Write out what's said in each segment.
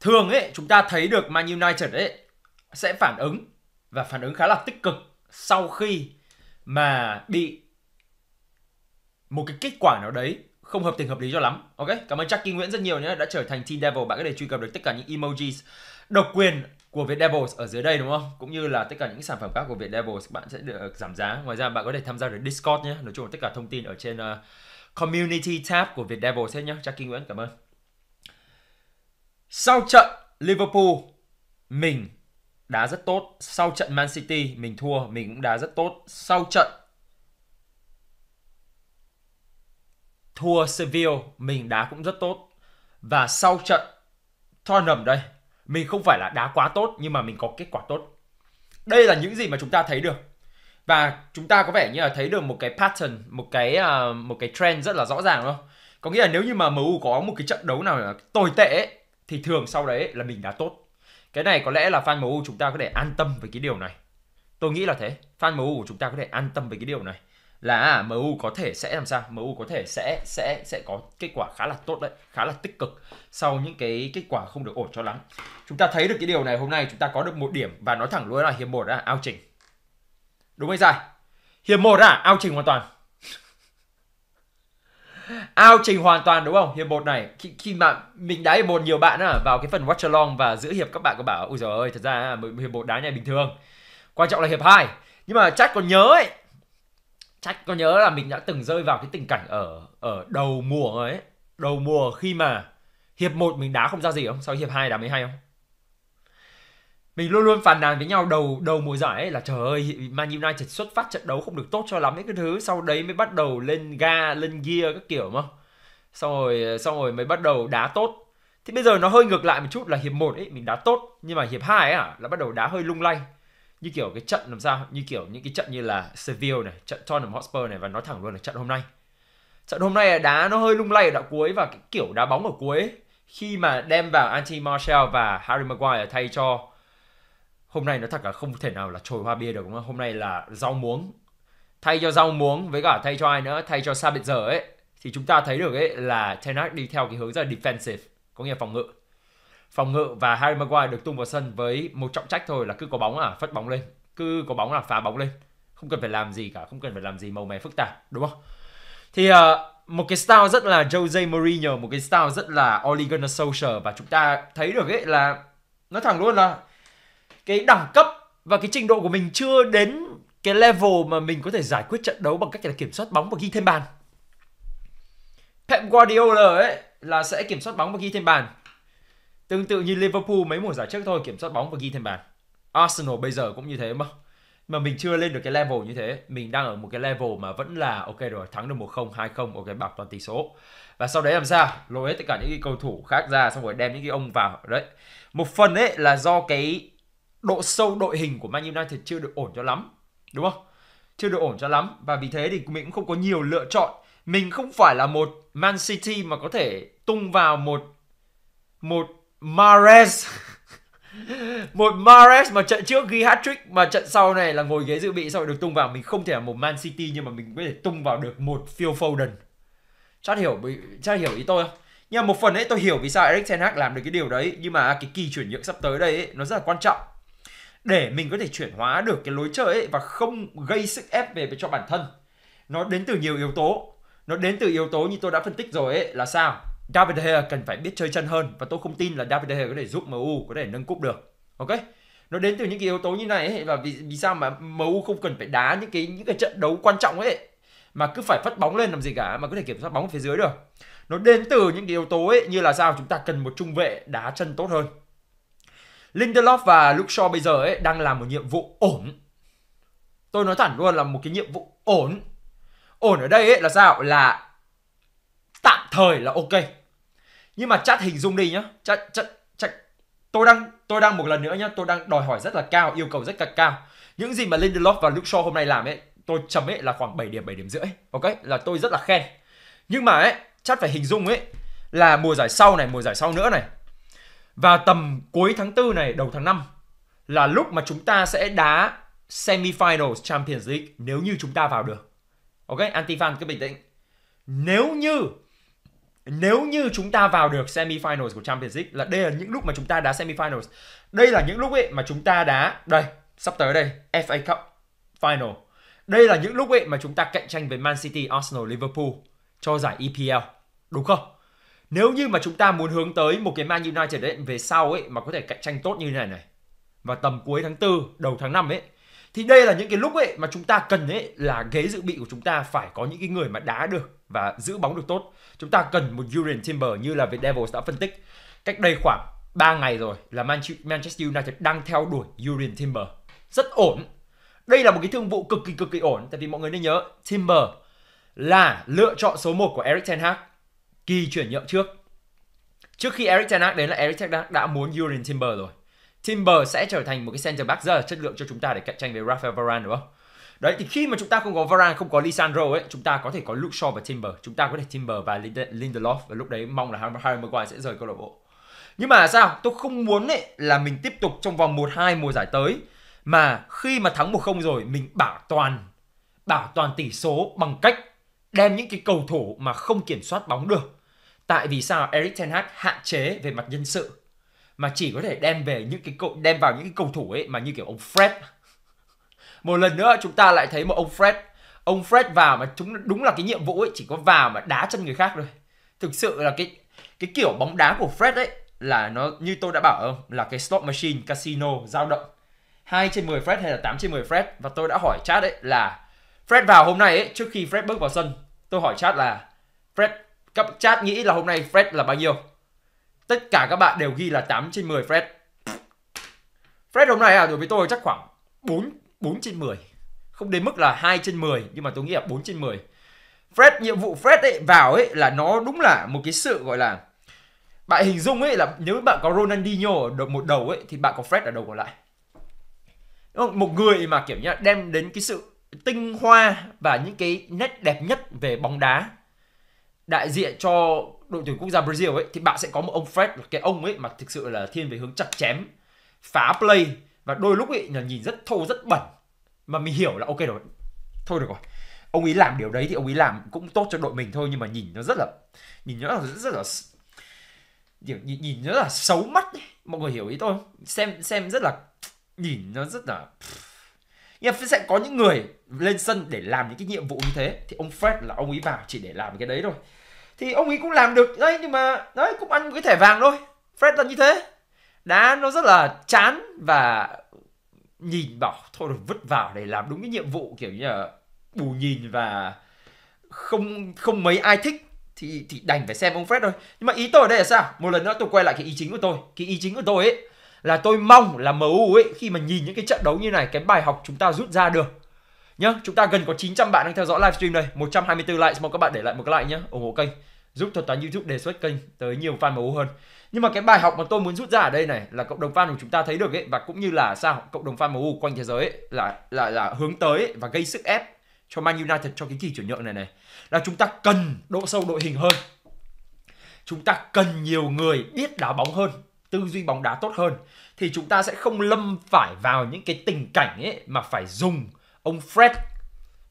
thường ấy chúng ta thấy được Man United ấy sẽ phản ứng và phản ứng khá là tích cực sau khi mà bị một cái kết quả nào đấy không hợp tình hợp lý cho lắm. Ok, cảm ơn Jackie Nguyễn rất nhiều nhé đã trở thành Team Devil. Bạn có thể truy cập được tất cả những emojis độc quyền của Việt Devils ở dưới đây đúng không? Cũng như là tất cả những sản phẩm khác của Việt Devils bạn sẽ được giảm giá. Ngoài ra bạn có thể tham gia được Discord nhé. Nói chung là tất cả thông tin ở trên uh, Community tab của Việt Devils hết nhé. Jackie Nguyễn cảm ơn. Sau trận Liverpool, mình đá rất tốt. Sau trận Man City, mình thua, mình cũng đá rất tốt. Sau trận thua Sevilla, mình đá cũng rất tốt. Và sau trận Tottenham đây, mình không phải là đá quá tốt nhưng mà mình có kết quả tốt. Đây là những gì mà chúng ta thấy được. Và chúng ta có vẻ như là thấy được một cái pattern, một cái à, một cái trend rất là rõ ràng đúng không? Có nghĩa là nếu như mà MU có một cái trận đấu nào tồi tệ ấy, thì thường sau đấy là mình đã tốt cái này có lẽ là fan MU chúng ta có thể an tâm về cái điều này tôi nghĩ là thế fan MU của chúng ta có thể an tâm về cái điều này là à, MU có thể sẽ làm sao MU có thể sẽ sẽ sẽ có kết quả khá là tốt đấy khá là tích cực sau những cái kết quả không được ổn cho lắm chúng ta thấy được cái điều này hôm nay chúng ta có được một điểm và nói thẳng luôn là hiệp một đã ao trình đúng hay sai hiệp một đã ao trình hoàn toàn Ao trình hoàn toàn đúng không? Hiệp một này khi, khi mà mình đá hiệp một nhiều bạn á, vào cái phần watch along và giữa hiệp các bạn có bảo ui giời ơi thật ra hiệp một đá này bình thường. Quan trọng là hiệp 2. Nhưng mà chắc còn nhớ ấy. Chắc có nhớ là mình đã từng rơi vào cái tình cảnh ở ở đầu mùa ấy, đầu mùa khi mà hiệp 1 mình đá không ra gì không? Sau hiệp 2 đá mấy hay không? mình luôn luôn phàn nàn với nhau đầu đầu mùa giải ấy là trời ơi Man United xuất phát trận đấu không được tốt cho lắm ấy cái thứ sau đấy mới bắt đầu lên ga lên gear các kiểu mà xong rồi xong rồi mới bắt đầu đá tốt thì bây giờ nó hơi ngược lại một chút là hiệp 1 ấy mình đá tốt nhưng mà hiệp 2 ấy à là bắt đầu đá hơi lung lay như kiểu cái trận làm sao như kiểu những cái trận như là Seville này trận Tottenham Hotspur này và nói thẳng luôn là trận hôm nay trận hôm nay là đá nó hơi lung lay ở đoạn cuối và cái kiểu đá bóng ở cuối ấy. khi mà đem vào Anthony Martial và Harry Maguire thay cho hôm nay nó thật là không thể nào là trồi hoa bia được đúng không hôm nay là rau muống thay cho rau muống với cả thay cho ai nữa thay cho sa biệt giờ ấy thì chúng ta thấy được ấy là Ten Hag đi theo cái hướng rất là defensive có nghĩa phòng ngự phòng ngự và Harry Maguire được tung vào sân với một trọng trách thôi là cứ có bóng là phất bóng lên cứ có bóng là phá bóng lên không cần phải làm gì cả không cần phải làm gì màu mè phức tạp đúng không thì uh, một cái style rất là Jose Mourinho một cái style rất là Ole Gunnar Solskjaer và chúng ta thấy được ấy là nó thẳng luôn là cái đẳng cấp và cái trình độ của mình chưa đến cái level mà mình có thể giải quyết trận đấu bằng cách là kiểm soát bóng và ghi thêm bàn. Pep Guardiola ấy là sẽ kiểm soát bóng và ghi thêm bàn. Tương tự như Liverpool mấy mùa giải trước thôi, kiểm soát bóng và ghi thêm bàn. Arsenal bây giờ cũng như thế mà. Mà mình chưa lên được cái level như thế, mình đang ở một cái level mà vẫn là ok rồi, thắng được 1-0, 2-0, ok bạc toàn tỷ số. Và sau đấy làm sao? Lôi hết tất cả những cái cầu thủ khác ra xong rồi đem những cái ông vào. Đấy. Một phần ấy là do cái độ sâu đội hình của Man United chưa được ổn cho lắm đúng không chưa được ổn cho lắm và vì thế thì mình cũng không có nhiều lựa chọn mình không phải là một Man City mà có thể tung vào một một Mares một Mares mà trận trước ghi hat-trick mà trận sau này là ngồi ghế dự bị sau được tung vào mình không thể là một Man City nhưng mà mình có thể tung vào được một Phil Foden chắc hiểu chắc hiểu ý tôi không nhưng mà một phần ấy tôi hiểu vì sao Eric Ten Hag làm được cái điều đấy nhưng mà cái kỳ chuyển nhượng sắp tới đây ấy, nó rất là quan trọng để mình có thể chuyển hóa được cái lối chơi ấy và không gây sức ép về cho bản thân nó đến từ nhiều yếu tố nó đến từ yếu tố như tôi đã phân tích rồi ấy là sao David De Gea cần phải biết chơi chân hơn và tôi không tin là David De Gea có thể giúp MU có thể nâng cúp được ok nó đến từ những cái yếu tố như này ấy, và vì vì sao mà MU không cần phải đá những cái những cái trận đấu quan trọng ấy mà cứ phải phát bóng lên làm gì cả mà có thể kiểm soát bóng ở phía dưới được nó đến từ những cái yếu tố ấy như là sao chúng ta cần một trung vệ đá chân tốt hơn Lindelof và Luke Shaw bây giờ ấy đang làm một nhiệm vụ ổn. Tôi nói thẳng luôn là một cái nhiệm vụ ổn. Ổn ở đây ấy là sao? Là tạm thời là ok. Nhưng mà chat hình dung đi nhá. Chat, chat, chat. Tôi đang tôi đang một lần nữa nhá, tôi đang đòi hỏi rất là cao, yêu cầu rất là cao. Những gì mà Lindelof và Luke Shaw hôm nay làm ấy, tôi chấm ấy là khoảng 7 điểm 7 điểm rưỡi. Ok, là tôi rất là khen. Nhưng mà ấy, chắc phải hình dung ấy là mùa giải sau này, mùa giải sau nữa này và tầm cuối tháng 4 này, đầu tháng 5 là lúc mà chúng ta sẽ đá semifinals Champions League nếu như chúng ta vào được. Ok, Antifan cứ bình tĩnh. Nếu như nếu như chúng ta vào được semifinals của Champions League là đây là những lúc mà chúng ta đá semifinals. Đây là những lúc ấy mà chúng ta đá đây, sắp tới đây, FA Cup final. Đây là những lúc ấy mà chúng ta cạnh tranh với Man City, Arsenal, Liverpool cho giải EPL. Đúng không? nếu như mà chúng ta muốn hướng tới một cái Man United đấy về sau ấy mà có thể cạnh tranh tốt như này này và tầm cuối tháng 4, đầu tháng 5 ấy thì đây là những cái lúc ấy mà chúng ta cần ấy là ghế dự bị của chúng ta phải có những cái người mà đá được và giữ bóng được tốt. Chúng ta cần một Julian Timber như là Việt Devils đã phân tích cách đây khoảng 3 ngày rồi là Manchester United đang theo đuổi Julian Timber. Rất ổn. Đây là một cái thương vụ cực kỳ cực kỳ ổn tại vì mọi người nên nhớ Timber là lựa chọn số 1 của Eric Ten Hag kỳ chuyển nhượng trước. Trước khi Eric Ten Hag đến là Eric Ten Hag đã muốn Jurgen Timber rồi. Timber sẽ trở thành một cái center back rất là chất lượng cho chúng ta để cạnh tranh với Rafael Varane đúng không? Đấy thì khi mà chúng ta không có Varane, không có Lisandro ấy, chúng ta có thể có Luke Shaw và Timber. Chúng ta có thể Timber và Lindelof và lúc đấy mong là Harry Maguire sẽ rời câu lạc bộ. Nhưng mà sao? Tôi không muốn ấy là mình tiếp tục trong vòng 1-2 mùa giải tới mà khi mà thắng 1-0 rồi mình bảo toàn bảo toàn tỷ số bằng cách đem những cái cầu thủ mà không kiểm soát bóng được tại vì sao Eric Ten Hag hạn chế về mặt nhân sự mà chỉ có thể đem về những cái cậu đem vào những cái cầu thủ ấy mà như kiểu ông Fred một lần nữa chúng ta lại thấy một ông Fred ông Fred vào mà chúng đúng là cái nhiệm vụ ấy chỉ có vào mà đá chân người khác thôi thực sự là cái cái kiểu bóng đá của Fred ấy là nó như tôi đã bảo không là cái slot machine casino dao động 2 trên 10 Fred hay là 8 trên 10 Fred và tôi đã hỏi chat đấy là Fred vào hôm nay ấy trước khi Fred bước vào sân tôi hỏi chat là Fred các chat nghĩ là hôm nay Fred là bao nhiêu? Tất cả các bạn đều ghi là 8 trên 10 Fred. Fred hôm nay à đối với tôi chắc khoảng 4 4 trên 10. Không đến mức là 2 trên 10 nhưng mà tôi nghĩ là 4 trên 10. Fred nhiệm vụ Fred ấy vào ấy là nó đúng là một cái sự gọi là bạn hình dung ấy là nếu bạn có Ronaldinho ở đầu một đầu ấy thì bạn có Fred ở đầu còn lại. Một người mà kiểu như đem đến cái sự tinh hoa và những cái nét đẹp nhất về bóng đá đại diện cho đội tuyển quốc gia Brazil ấy thì bạn sẽ có một ông Fred là cái ông ấy mà thực sự là thiên về hướng chặt chém phá play và đôi lúc ấy là nhìn rất thô rất bẩn mà mình hiểu là ok rồi thôi được rồi ông ấy làm điều đấy thì ông ấy làm cũng tốt cho đội mình thôi nhưng mà nhìn nó rất là nhìn nó rất là, rất là nhìn, nhìn nó rất là xấu mắt ấy. mọi người hiểu ý tôi xem xem rất là nhìn nó rất là nhưng sẽ có những người lên sân để làm những cái nhiệm vụ như thế thì ông Fred là ông ấy vào chỉ để làm cái đấy thôi thì ông ấy cũng làm được đấy nhưng mà đấy cũng ăn cái thẻ vàng thôi Fred là như thế đá nó rất là chán và nhìn bảo thôi được vứt vào để làm đúng cái nhiệm vụ kiểu như là bù nhìn và không không mấy ai thích thì thì đành phải xem ông Fred thôi nhưng mà ý tôi ở đây là sao một lần nữa tôi quay lại cái ý chính của tôi cái ý chính của tôi ấy là tôi mong là MU ấy khi mà nhìn những cái trận đấu như này cái bài học chúng ta rút ra được nhá chúng ta gần có 900 bạn đang theo dõi livestream này 124 like mong các bạn để lại một cái like nhá ủng hộ kênh giúp thuật toán YouTube đề xuất kênh tới nhiều fan MU hơn. Nhưng mà cái bài học mà tôi muốn rút ra ở đây này là cộng đồng fan của chúng ta thấy được ấy và cũng như là sao cộng đồng fan MU quanh thế giới ấy, là là là hướng tới và gây sức ép cho Man United cho cái kỳ chuyển nhượng này này là chúng ta cần độ sâu đội hình hơn. Chúng ta cần nhiều người biết đá bóng hơn, tư duy bóng đá tốt hơn thì chúng ta sẽ không lâm phải vào những cái tình cảnh ấy mà phải dùng ông Fred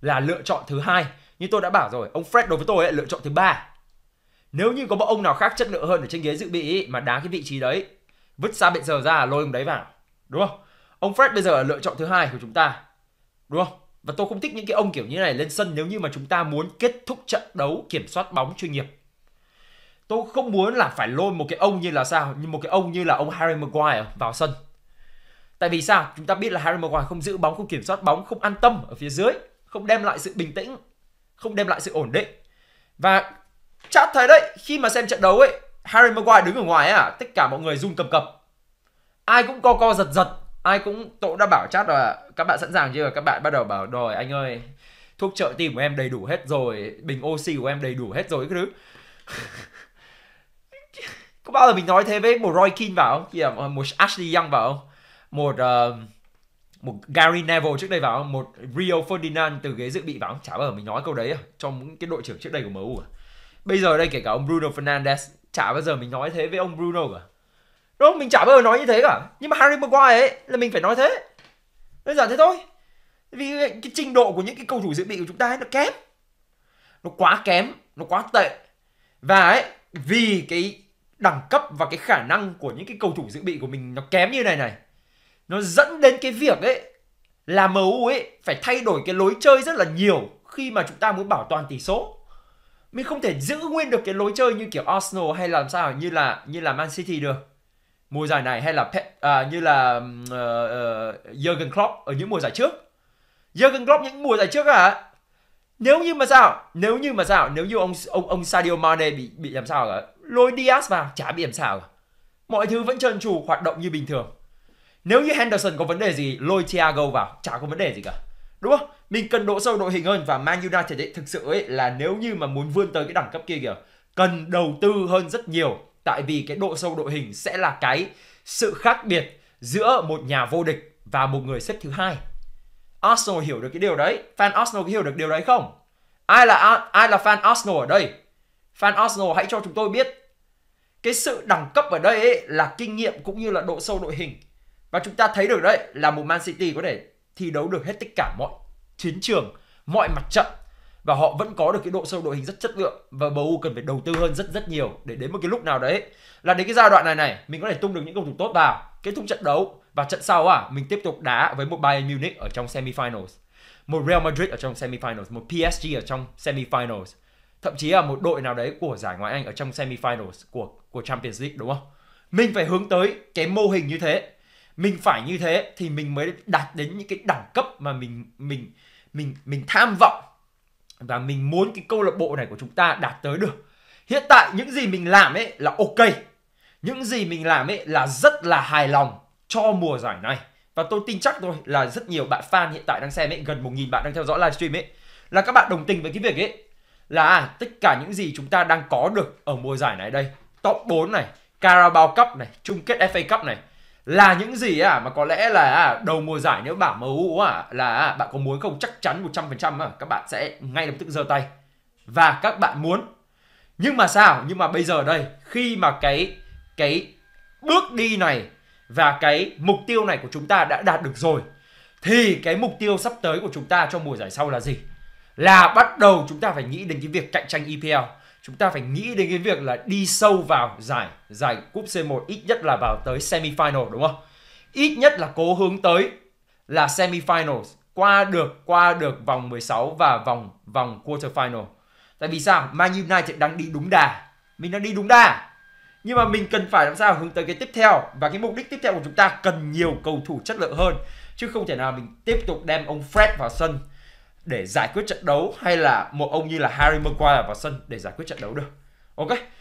là lựa chọn thứ hai. Như tôi đã bảo rồi, ông Fred đối với tôi ấy lựa chọn thứ ba nếu như có một ông nào khác chất lượng hơn ở trên ghế dự bị ý, mà đá cái vị trí đấy vứt xa bây giờ ra lôi ông đấy vào đúng không ông Fred bây giờ là lựa chọn thứ hai của chúng ta đúng không và tôi không thích những cái ông kiểu như này lên sân nếu như mà chúng ta muốn kết thúc trận đấu kiểm soát bóng chuyên nghiệp tôi không muốn là phải lôi một cái ông như là sao như một cái ông như là ông Harry Maguire vào sân tại vì sao chúng ta biết là Harry Maguire không giữ bóng không kiểm soát bóng không an tâm ở phía dưới không đem lại sự bình tĩnh không đem lại sự ổn định và chắc thấy đấy khi mà xem trận đấu ấy Harry Maguire đứng ở ngoài ấy à tất cả mọi người run cầm cập ai cũng co co giật giật ai cũng tôi đã bảo chat là các bạn sẵn sàng chưa các bạn bắt đầu bảo đòi anh ơi thuốc trợ tim của em đầy đủ hết rồi bình oxy của em đầy đủ hết rồi cái thứ có bao giờ mình nói thế với một Roy Keane vào không? Chỉ là một Ashley Young vào không? Một uh, một Gary Neville trước đây vào không? Một Rio Ferdinand từ ghế dự bị vào không? Chả bao giờ mình nói câu đấy à? trong những cái đội trưởng trước đây của MU à? bây giờ đây kể cả ông Bruno Fernandes chả bao giờ mình nói thế với ông Bruno cả đúng không? mình chả bao giờ nói như thế cả nhưng mà Harry Maguire ấy là mình phải nói thế đơn giản thế thôi vì cái trình độ của những cái cầu thủ dự bị của chúng ta ấy nó kém nó quá kém nó quá tệ và ấy vì cái đẳng cấp và cái khả năng của những cái cầu thủ dự bị của mình nó kém như này này nó dẫn đến cái việc ấy là MU ấy phải thay đổi cái lối chơi rất là nhiều khi mà chúng ta muốn bảo toàn tỷ số mình không thể giữ nguyên được cái lối chơi như kiểu Arsenal hay làm sao như là như là Man City được mùa giải này hay là Pep, à, như là uh, uh, Jurgen Klopp ở những mùa giải trước Jurgen Klopp những mùa giải trước à nếu như mà sao nếu như mà sao nếu như ông ông ông Sadio Mane bị bị làm sao cả lôi Diaz vào chả bị làm sao cả mọi thứ vẫn trơn tru hoạt động như bình thường nếu như Henderson có vấn đề gì lôi Thiago vào chả có vấn đề gì cả đúng không mình cần độ sâu đội hình hơn và Man United ấy, thực sự ấy là nếu như mà muốn vươn tới cái đẳng cấp kia kìa cần đầu tư hơn rất nhiều tại vì cái độ sâu đội hình sẽ là cái sự khác biệt giữa một nhà vô địch và một người xếp thứ hai. Arsenal hiểu được cái điều đấy, fan Arsenal hiểu được điều đấy không? Ai là ai là fan Arsenal ở đây? Fan Arsenal hãy cho chúng tôi biết. Cái sự đẳng cấp ở đây ấy là kinh nghiệm cũng như là độ sâu đội hình. Và chúng ta thấy được đấy là một Man City có thể thi đấu được hết tất cả mọi chiến trường, mọi mặt trận và họ vẫn có được cái độ sâu đội hình rất chất lượng và MU cần phải đầu tư hơn rất rất nhiều để đến một cái lúc nào đấy là đến cái giai đoạn này này mình có thể tung được những cầu thủ tốt vào kết thúc trận đấu và trận sau à mình tiếp tục đá với một Bayern Munich ở trong semifinals một Real Madrid ở trong semifinals một PSG ở trong semifinals thậm chí là một đội nào đấy của giải ngoại Anh ở trong semifinals của của Champions League đúng không mình phải hướng tới cái mô hình như thế mình phải như thế thì mình mới đạt đến những cái đẳng cấp mà mình mình mình mình tham vọng và mình muốn cái câu lạc bộ này của chúng ta đạt tới được hiện tại những gì mình làm ấy là ok những gì mình làm ấy là rất là hài lòng cho mùa giải này và tôi tin chắc thôi là rất nhiều bạn fan hiện tại đang xem ấy gần một nghìn bạn đang theo dõi livestream ấy là các bạn đồng tình với cái việc ấy là à, tất cả những gì chúng ta đang có được ở mùa giải này đây top 4 này Carabao Cup này chung kết FA Cup này là những gì à mà có lẽ là à, đầu mùa giải nếu bảo MU à là à, bạn có muốn không chắc chắn 100% à, các bạn sẽ ngay lập tức giơ tay và các bạn muốn nhưng mà sao nhưng mà bây giờ đây khi mà cái cái bước đi này và cái mục tiêu này của chúng ta đã đạt được rồi thì cái mục tiêu sắp tới của chúng ta cho mùa giải sau là gì là bắt đầu chúng ta phải nghĩ đến cái việc cạnh tranh EPL chúng ta phải nghĩ đến cái việc là đi sâu vào giải giải cúp C1 ít nhất là vào tới semi final đúng không? Ít nhất là cố hướng tới là semi finals qua được qua được vòng 16 và vòng vòng quarter final. Tại vì sao? Man United đang đi đúng đà. Mình đang đi đúng đà. Nhưng mà mình cần phải làm sao hướng tới cái tiếp theo và cái mục đích tiếp theo của chúng ta cần nhiều cầu thủ chất lượng hơn chứ không thể nào mình tiếp tục đem ông Fred vào sân để giải quyết trận đấu hay là một ông như là Harry Maguire vào sân để giải quyết trận đấu được. Ok,